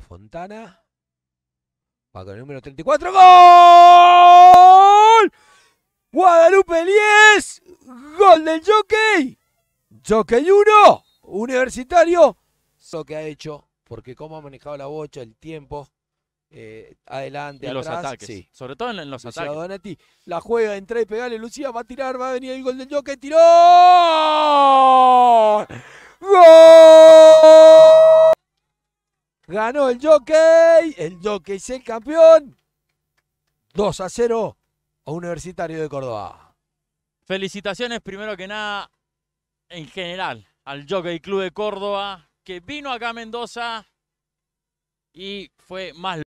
Fontana. Va con el número 34. ¡Gol! Guadalupe 10. Gol del Jockey. Jockey 1. Universitario. Eso que ha hecho. Porque cómo ha manejado la bocha, el tiempo. Eh, adelante, en los ataques. Sobre todo en, los ataques. la juega, entra y pegale. Lucía va a tirar, va a venir el gol del Jockey. ¡Tiró! Ganó el jockey. El jockey es el campeón. 2 a 0 a Universitario de Córdoba. Felicitaciones primero que nada en general al Jockey Club de Córdoba que vino acá a Mendoza y fue más